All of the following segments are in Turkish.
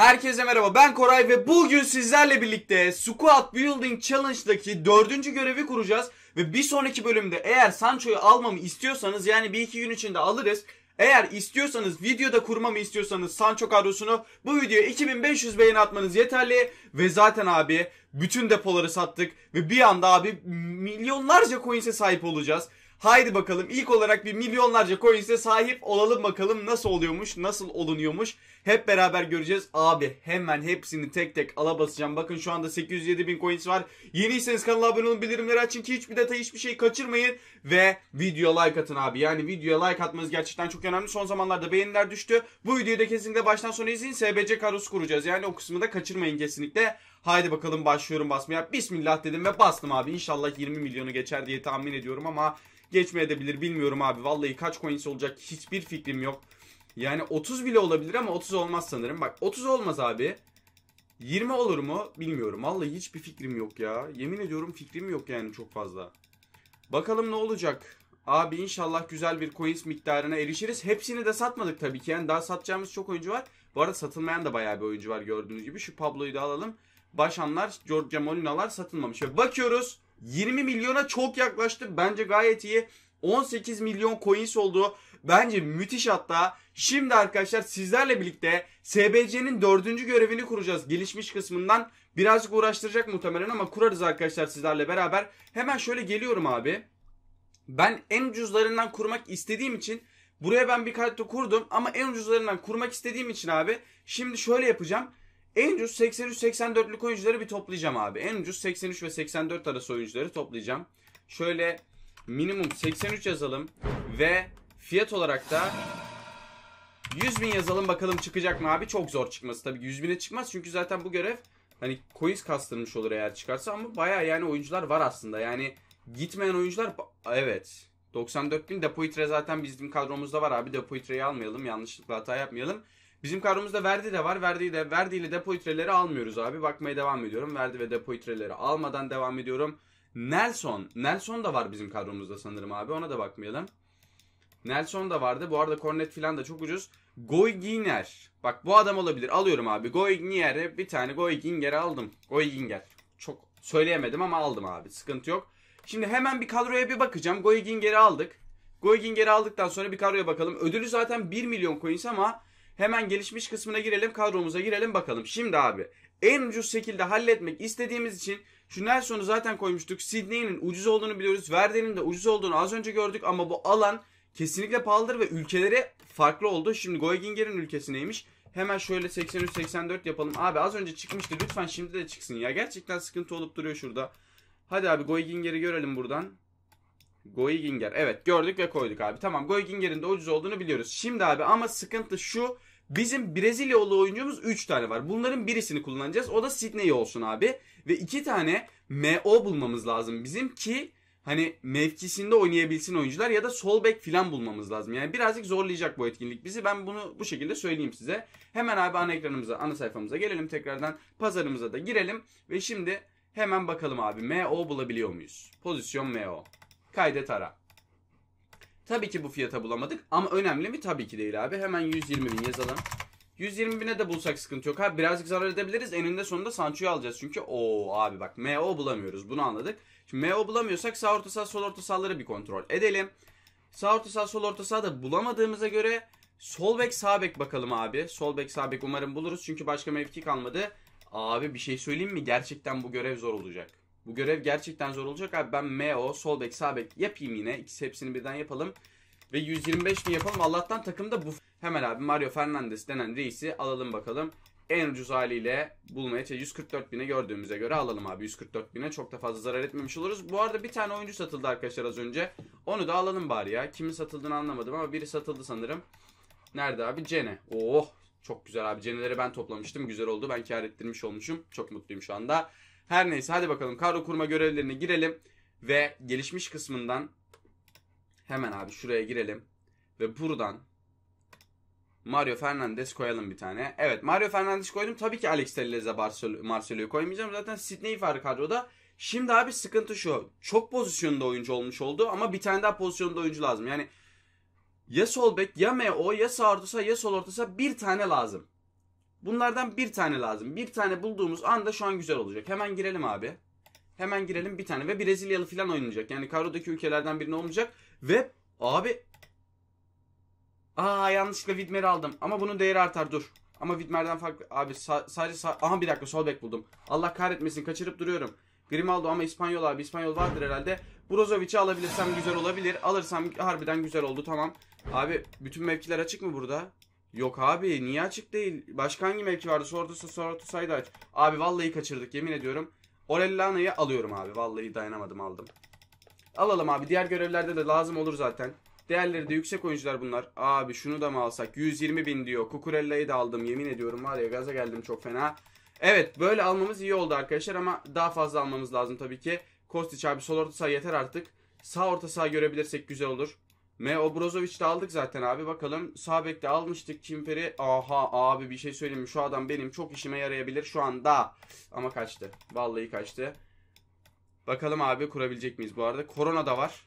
Herkese merhaba ben Koray ve bugün sizlerle birlikte Squat Building Challenge'daki dördüncü görevi kuracağız. Ve bir sonraki bölümde eğer Sancho'yu almamı istiyorsanız yani bir iki gün içinde alırız. Eğer istiyorsanız videoda kurmamı istiyorsanız Sancho kadrosunu bu videoya 2500 beğeni atmanız yeterli. Ve zaten abi bütün depoları sattık ve bir anda abi milyonlarca coins'e sahip olacağız. Haydi bakalım ilk olarak bir milyonlarca coins'e sahip olalım bakalım nasıl oluyormuş, nasıl olunuyormuş. Hep beraber göreceğiz. Abi hemen hepsini tek tek ala basacağım. Bakın şu anda 807 bin coins var. Yeniyseniz kanala abone olun, bildirimleri açın ki hiçbir detay, hiçbir şey kaçırmayın. Ve videoya like atın abi. Yani videoya like atmanız gerçekten çok önemli. Son zamanlarda beğeniler düştü. Bu videoyu da kesinlikle baştan sona izleyin. SBC karosu kuracağız. Yani o kısmı da kaçırmayın kesinlikle. Haydi bakalım başlıyorum basmaya. Bismillah dedim ve bastım abi. İnşallah 20 milyonu geçer diye tahmin ediyorum ama Geçmeye de bilir bilmiyorum abi. Vallahi kaç coins olacak hiçbir fikrim yok. Yani 30 bile olabilir ama 30 olmaz sanırım. Bak 30 olmaz abi. 20 olur mu bilmiyorum. Vallahi hiçbir fikrim yok ya. Yemin ediyorum fikrim yok yani çok fazla. Bakalım ne olacak. Abi inşallah güzel bir coins miktarına erişiriz. Hepsini de satmadık tabii ki. Yani daha satacağımız çok oyuncu var. Bu arada satılmayan da bayağı bir oyuncu var gördüğünüz gibi. Şu Pablo'yu da alalım. Başanlar, Georgia Molinalar satılmamış. Ve bakıyoruz. 20 milyona çok yaklaştı. Bence gayet iyi. 18 milyon coins oldu. Bence müthiş hatta. Şimdi arkadaşlar sizlerle birlikte SBC'nin dördüncü görevini kuracağız. Gelişmiş kısmından birazcık uğraştıracak muhtemelen ama kurarız arkadaşlar sizlerle beraber. Hemen şöyle geliyorum abi. Ben en ucuzlarından kurmak istediğim için buraya ben bir kartta kurdum ama en ucuzlarından kurmak istediğim için abi şimdi şöyle yapacağım. En ucuz 83-84'lük oyuncuları bir toplayacağım abi. En ucuz 83 ve 84 arası oyuncuları toplayacağım. Şöyle minimum 83 yazalım ve fiyat olarak da 100 bin yazalım bakalım çıkacak mı abi. Çok zor çıkması tabii 100 bine çıkmaz çünkü zaten bu görev hani coins kastırmış olur eğer çıkarsa ama baya yani oyuncular var aslında. Yani gitmeyen oyuncular evet 94 bin Depoitre zaten bizim kadromuzda var abi. Depoitre'yi almayalım yanlışlıkla hata yapmayalım. Bizim kadromuzda Verdi de var. Verdi de verdiyle depo itreleri almıyoruz abi. Bakmaya devam ediyorum. Verdi ve depo itreleri almadan devam ediyorum. Nelson. Nelson da var bizim kadromuzda sanırım abi. Ona da bakmayalım. Nelson da vardı. Bu arada Cornet filan da çok ucuz. Goyginer. Bak bu adam olabilir. Alıyorum abi. Goyginer'e bir tane Goyginger'e aldım. Goyginger. Çok söyleyemedim ama aldım abi. Sıkıntı yok. Şimdi hemen bir kadroya bir bakacağım. Goyginger'i aldık. Goyginger'i aldıktan sonra bir kadroya bakalım. Ödülü zaten 1 milyon coins ama Hemen gelişmiş kısmına girelim kadromuza girelim bakalım. Şimdi abi en ucuz şekilde halletmek istediğimiz için şu Nelson'u zaten koymuştuk. Sydney'nin ucuz olduğunu biliyoruz. Verde'nin de ucuz olduğunu az önce gördük ama bu alan kesinlikle pahalıdır ve ülkeleri farklı oldu. Şimdi Goeginger'in ülkesineymiş. Hemen şöyle 83-84 yapalım. Abi az önce çıkmıştı lütfen şimdi de çıksın ya. Gerçekten sıkıntı olup duruyor şurada. Hadi abi Goeginger'i görelim buradan. Goiginger. Evet gördük ve koyduk abi. Tamam Goiginger'in de ucuz olduğunu biliyoruz. Şimdi abi ama sıkıntı şu. Bizim Brezilyalı oyuncumuz 3 tane var. Bunların birisini kullanacağız. O da Sidney olsun abi. Ve 2 tane MO bulmamız lazım bizim ki hani mevkisinde oynayabilsin oyuncular ya da sol bek filan bulmamız lazım. Yani birazcık zorlayacak bu etkinlik bizi. Ben bunu bu şekilde söyleyeyim size. Hemen abi ana ekranımıza, ana sayfamıza gelelim tekrardan. Pazarımıza da girelim ve şimdi hemen bakalım abi MO bulabiliyor muyuz? Pozisyon MO. Kaydet ara. Tabii ki bu fiyata bulamadık ama önemli mi? Tabii ki değil abi. Hemen 120 bin yazalım. 120 bine de bulsak sıkıntı yok. Ha birazcık zarar edebiliriz. Eninde sonunda Sancho'yu alacağız çünkü. o abi bak MO bulamıyoruz. Bunu anladık. Şimdi MO bulamıyorsak sağ orta sağ sol orta sağları bir kontrol edelim. Sağ orta sağ sol orta sağ da bulamadığımıza göre sol bek sağ bek bakalım abi. Sol bek sağ bek umarım buluruz çünkü başka mevki kalmadı. Abi bir şey söyleyeyim mi? Gerçekten bu görev zor olacak. Bu görev gerçekten zor olacak. Abi ben MO, sol bek, sağ yapayım yine. İkisi hepsini birden yapalım. Ve 125 mi yapalım? Allah'tan takımda bu. Hemen abi Mario Fernandez denen reisi alalım bakalım. En ucuz haliyle bulmaya çalışıyor. 144 bine gördüğümüze göre alalım abi 144 bine. Çok da fazla zarar etmemiş oluruz. Bu arada bir tane oyuncu satıldı arkadaşlar az önce. Onu da alalım bari ya. Kimin satıldığını anlamadım ama biri satıldı sanırım. Nerede abi? Cene. Oh çok güzel abi. Ceneleri ben toplamıştım. Güzel oldu. Ben kar ettirmiş olmuşum. Çok mutluyum şu anda. Her neyse hadi bakalım kadro kurma görevlerine girelim. Ve gelişmiş kısmından hemen abi şuraya girelim. Ve buradan Mario Fernandez koyalım bir tane. Evet Mario Fernandez koydum. Tabii ki Alex Tellez'e Marcelo'yu koymayacağım. Zaten Sidney var kadroda. Şimdi abi sıkıntı şu. Çok pozisyonda oyuncu olmuş oldu ama bir tane daha pozisyonda oyuncu lazım. Yani ya sol bek ya MO ya sağ ortası ya sol ortası bir tane lazım. Bunlardan bir tane lazım. Bir tane bulduğumuz anda şu an güzel olacak. Hemen girelim abi. Hemen girelim bir tane ve Brezilyalı falan oynayacak. Yani kadrodaki ülkelerden birine olmayacak. Ve abi... Aa yanlışlıkla Widmer'i aldım. Ama bunun değeri artar dur. Ama Widmer'den farklı... Abi sa sadece... Sa Aha bir dakika Solbeck buldum. Allah kahretmesin kaçırıp duruyorum. Grimaldo ama İspanyol abi. İspanyol vardır herhalde. Brozovic'i alabilirsem güzel olabilir. Alırsam harbiden güzel oldu tamam. Abi bütün mevkiler açık mı burada? Yok abi niye açık değil? Başkan hangi mevki vardı? Sordusa Sortusa'yı da aç. Abi vallahi kaçırdık yemin ediyorum. Orellana'yı alıyorum abi. Vallahi dayanamadım aldım. Alalım abi. Diğer görevlerde de lazım olur zaten. Değerleri de yüksek oyuncular bunlar. Abi şunu da mı alsak? 120 bin diyor. Kukurella'yı da aldım. Yemin ediyorum var ya gaza geldim çok fena. Evet böyle almamız iyi oldu arkadaşlar ama daha fazla almamız lazım tabii ki. Kostiç abi sol orta saha yeter artık. Sağ orta sağ görebilirsek güzel olur. Me, Brozovic'i de aldık zaten abi. Bakalım Sabek de almıştık. Kimfer'i aha abi bir şey söyleyeyim Şu adam benim çok işime yarayabilir şu anda. Ama kaçtı. Vallahi kaçtı. Bakalım abi kurabilecek miyiz bu arada. Korona da var.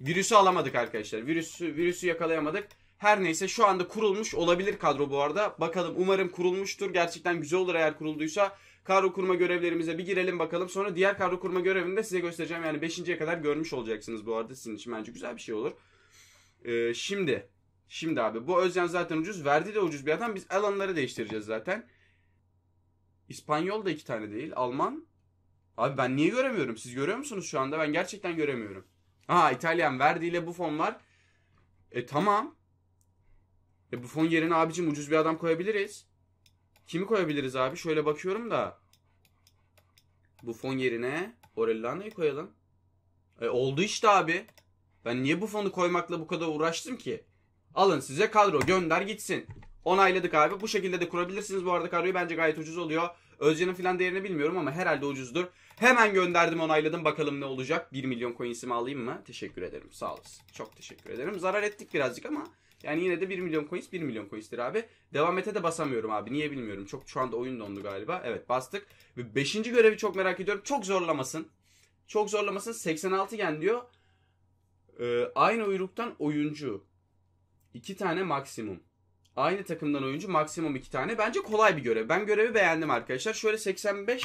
Virüsü alamadık arkadaşlar. Virüsü, virüsü yakalayamadık. Her neyse şu anda kurulmuş olabilir kadro bu arada. Bakalım umarım kurulmuştur. Gerçekten güzel olur eğer kurulduysa kadro kurma görevlerimize bir girelim bakalım. Sonra diğer kadro kurma görevini de size göstereceğim. Yani 5.ye kadar görmüş olacaksınız bu arada. Sizin için bence güzel bir şey olur. Ee, şimdi şimdi abi bu Özcan zaten ucuz. Verdi de ucuz bir adam. Biz alanları değiştireceğiz zaten. İspanyol da iki tane değil. Alman. Abi ben niye göremiyorum? Siz görüyor musunuz şu anda? Ben gerçekten göremiyorum. Ha İtalyan verdiğiyle bu fon var. E tamam. E bu fon yerine abicim ucuz bir adam koyabiliriz. Kimi koyabiliriz abi? Şöyle bakıyorum da. Bu fon yerine Orellano'yu koyalım. E, oldu işte abi. Ben niye bu fonu koymakla bu kadar uğraştım ki? Alın size kadro gönder gitsin. Onayladık abi. Bu şekilde de kurabilirsiniz. Bu arada kadroyu bence gayet ucuz oluyor. Özcan'ın filan değerini bilmiyorum ama herhalde ucuzdur. Hemen gönderdim onayladım. Bakalım ne olacak. 1 milyon isim alayım mı? Teşekkür ederim. Sağ olasın. Çok teşekkür ederim. Zarar ettik birazcık ama yani yine de 1 milyon coins 1 milyon coins'tir abi. Devam ete de basamıyorum abi. Niye bilmiyorum. Çok şu anda oyun dondu galiba. Evet bastık. Ve 5. görevi çok merak ediyorum. Çok zorlamasın. Çok zorlamasın. 86 gen diyor. Ee, aynı uyruktan oyuncu. 2 tane maksimum. Aynı takımdan oyuncu maksimum 2 tane. Bence kolay bir görev. Ben görevi beğendim arkadaşlar. Şöyle 85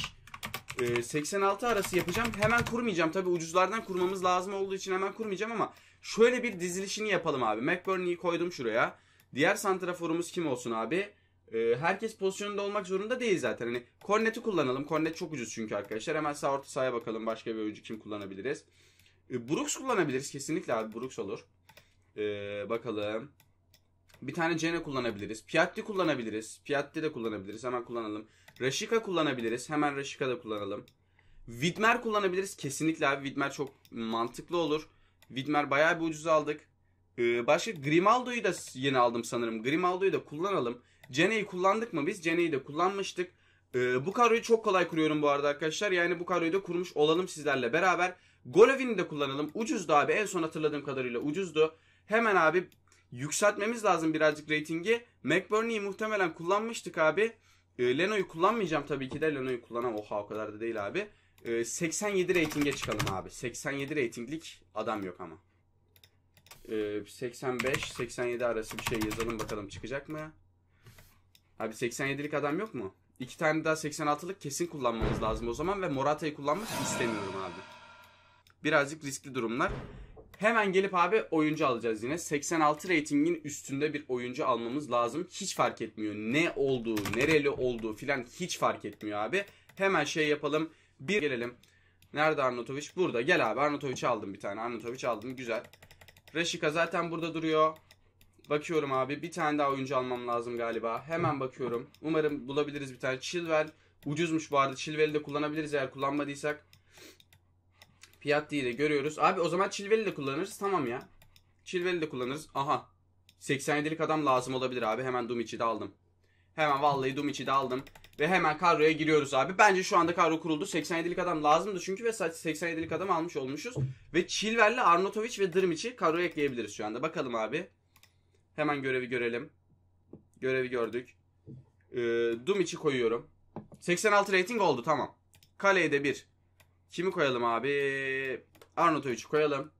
86 e, arası yapacağım. Hemen kurmayacağım. Tabi ucuzlardan kurmamız lazım olduğu için hemen kurmayacağım ama Şöyle bir dizilişini yapalım abi. McBurney'i koydum şuraya. Diğer santraforumuz kim olsun abi? Ee, herkes pozisyonunda olmak zorunda değil zaten. Hani Cornet'i kullanalım. Cornet çok ucuz çünkü arkadaşlar. Hemen sağ orta sahaya bakalım. Başka bir oyuncu kim kullanabiliriz? Ee, Brooks kullanabiliriz. Kesinlikle abi Brooks olur. Ee, bakalım. Bir tane Cene kullanabiliriz. Piatti kullanabiliriz. Piatti de kullanabiliriz. Hemen kullanalım. Rashika kullanabiliriz. Hemen Rashika da kullanalım. Widmer kullanabiliriz. Kesinlikle abi Widmer çok mantıklı olur. Widmer bayağı bir ucuz aldık. Ee, başka Grimaldo'yu da yeni aldım sanırım. Grimaldo'yu da kullanalım. Cene'yi kullandık mı biz? Cene'yi de kullanmıştık. Ee, bu kadroyu çok kolay kuruyorum bu arada arkadaşlar. Yani bu kadroyu da kurmuş olalım sizlerle beraber. Golovin'i de kullanalım. Ucuzdu abi. En son hatırladığım kadarıyla ucuzdu. Hemen abi yükseltmemiz lazım birazcık reytingi. McBurney'i muhtemelen kullanmıştık abi. E, Leno'yu kullanmayacağım tabii ki de. Leno'yu kullanamam Oha o kadar da değil abi. 87 ee, reytinge çıkalım abi. 87 reytinglik adam yok ama. 85-87 ee, arası bir şey yazalım bakalım çıkacak mı? Abi 87'lik adam yok mu? İki tane daha 86'lık kesin kullanmamız lazım o zaman ve Morata'yı kullanmak istemiyorum abi. Birazcık riskli durumlar. Hemen gelip abi oyuncu alacağız yine. 86 reytingin üstünde bir oyuncu almamız lazım. Hiç fark etmiyor. Ne olduğu, nereli olduğu filan hiç fark etmiyor abi. Hemen şey yapalım. Bir gelelim. Nerede Arnautovic? Burada. Gel abi Arnautovic'i aldım bir tane. Arnautovic aldım. Güzel. Reşika zaten burada duruyor. Bakıyorum abi. Bir tane daha oyuncu almam lazım galiba. Hemen bakıyorum. Umarım bulabiliriz bir tane. Chilwell ucuzmuş bu arada. Chilwell'i de kullanabiliriz eğer kullanmadıysak. Piatti'yi de görüyoruz. Abi o zaman Chilwell'i de kullanırız. Tamam ya. Chilwell'i de kullanırız. Aha. 87'lik adam lazım olabilir abi. Hemen Dumic'i de aldım. Hemen vallahi Dumic'i de aldım. Ve hemen kadroya giriyoruz abi. Bence şu anda kadro kuruldu. 87'lik adam lazımdı çünkü ve sadece 87'lik adam almış olmuşuz. Ve Chilwell'le Arnautovic ve Dırmiç'i kadroya ekleyebiliriz şu anda. Bakalım abi. Hemen görevi görelim. Görevi gördük. Ee, Dumic'i koyuyorum. 86 rating oldu tamam. Kaleye de 1. Kimi koyalım abi? Arnautovic'i koyalım.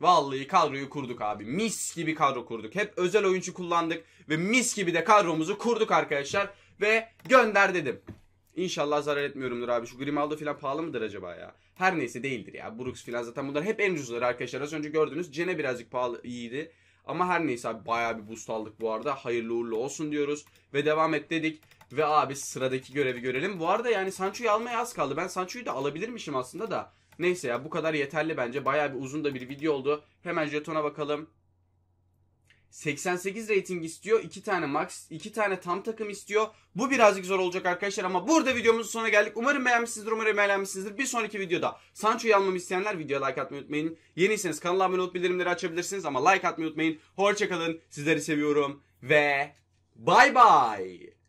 Vallahi kadroyu kurduk abi. Mis gibi kadro kurduk. Hep özel oyuncu kullandık ve mis gibi de kadromuzu kurduk arkadaşlar ve gönder dedim. İnşallah zarar etmiyorumdur abi. Şu Grimaldo falan pahalı mıdır acaba ya? Her neyse değildir ya. Brooks falan zaten bunlar hep en ucuzları arkadaşlar. Az önce gördünüz. Cene birazcık pahalı iyiydi. Ama her neyse abi bayağı bir boost aldık bu arada. Hayırlı uğurlu olsun diyoruz. Ve devam et dedik. Ve abi sıradaki görevi görelim. Bu arada yani Sancho'yu almaya az kaldı. Ben Sancho'yu da alabilirmişim aslında da. Neyse ya bu kadar yeterli bence. Bayağı bir uzun da bir video oldu. Hemen jetona bakalım. 88 rating istiyor. 2 tane max, 2 tane tam takım istiyor. Bu birazcık zor olacak arkadaşlar ama burada videomuzun sonuna geldik. Umarım beğenmişsinizdir, umarım beğenmişsinizdir. Bir sonraki videoda Sancho'yu almamı isteyenler videoya like atmayı unutmayın. Yeniyseniz kanala abone olup bildirimleri açabilirsiniz ama like atmayı unutmayın. Hoşçakalın, sizleri seviyorum ve bye bye